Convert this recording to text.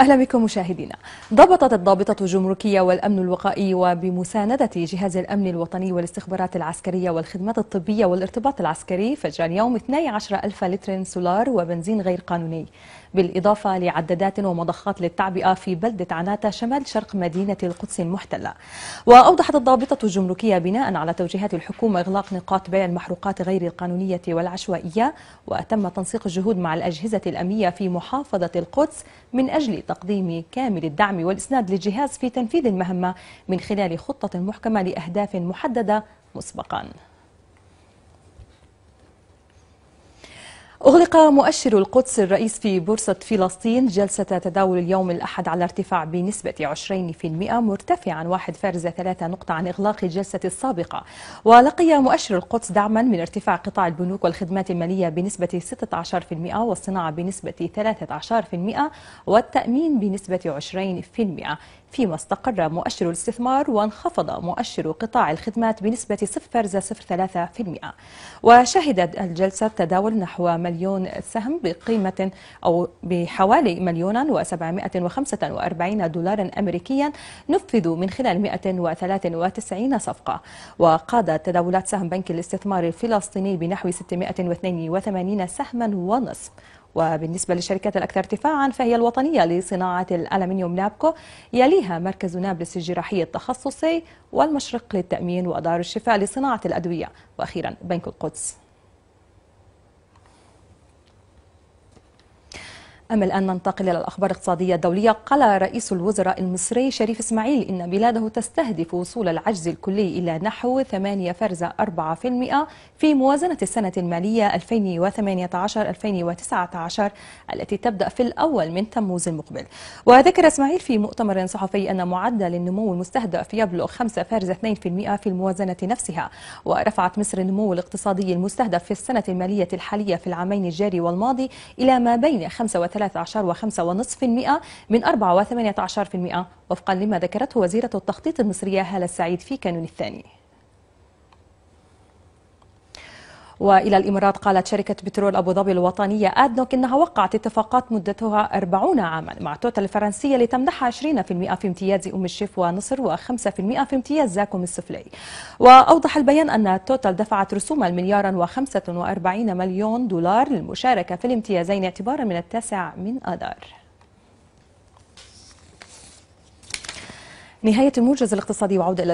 أهلا بكم مشاهدينا ضبطت الضابطة الجمركية والأمن الوقائي وبمساندة جهاز الأمن الوطني والاستخبارات العسكرية والخدمات الطبية والارتباط العسكري فجر اليوم 12 ألف لتر سولار وبنزين غير قانوني بالإضافة لعدادات ومضخات للتعبئة في بلدة عناتة شمال شرق مدينة القدس المحتلة وأوضحت الضابطة الجمركية بناء على توجيهات الحكومة إغلاق نقاط بيع المحروقات غير القانونية والعشوائية وتم تنسيق الجهود مع الأجهزة الأمنية في محافظة القدس من أجل تقديم كامل الدعم والإسناد للجهاز في تنفيذ المهمة من خلال خطة محكمة لأهداف محددة مسبقاً أغلق مؤشر القدس الرئيس في بورصة فلسطين جلسة تداول اليوم الأحد على ارتفاع بنسبة 20% مرتفعا واحد فارزة ثلاثة نقطة عن إغلاق الجلسة السابقة ولقي مؤشر القدس دعما من ارتفاع قطاع البنوك والخدمات المالية بنسبة 16% والصناعة بنسبة 13% والتأمين بنسبة 20% فيما استقر مؤشر الاستثمار وانخفض مؤشر قطاع الخدمات بنسبة 0.03% وشهدت الجلسة تداول نحو مليون سهم بقيمة أو بحوالي مليون و745 دولارا أمريكيا نفذوا من خلال 193 صفقة وقاد تداولات سهم بنك الاستثمار الفلسطيني بنحو 682 سهما ونصف وبالنسبة للشركات الأكثر ارتفاعا فهي الوطنية لصناعة الألمنيوم نابكو يليها مركز نابلس الجراحي التخصصي والمشرق للتأمين ودار الشفاء لصناعة الأدوية وأخيرا بنك القدس أما الآن ننتقل إلى الأخبار الاقتصادية الدولية قال رئيس الوزراء المصري شريف إسماعيل إن بلاده تستهدف وصول العجز الكلي إلى نحو 8.4% في موازنة السنة المالية 2018-2019 التي تبدأ في الأول من تموز المقبل وذكر إسماعيل في مؤتمر صحفي أن معدل النمو المستهدف يبلغ 5.2% في الموازنة نفسها ورفعت مصر النمو الاقتصادي المستهدف في السنة المالية الحالية في العامين الجاري والماضي إلى ما بين 35 13.5% من 4.18% وفقا لما ذكرته وزيرة التخطيط المصرية هالة السعيد في كانون الثاني والى الامارات قالت شركه بترول ابو ظبي الوطنيه ادنوك انها وقعت اتفاقات مدتها 40 عاما مع توتال الفرنسيه لتمنحها 20% في امتياز ام الشيف ونصر و5% في امتياز زاكم السفلي واوضح البيان ان توتال دفعت رسوم المليار و45 مليون دولار للمشاركه في الامتيازين اعتبارا من التاسع من اذار نهاية الموجز الاقتصادي وعودة إلى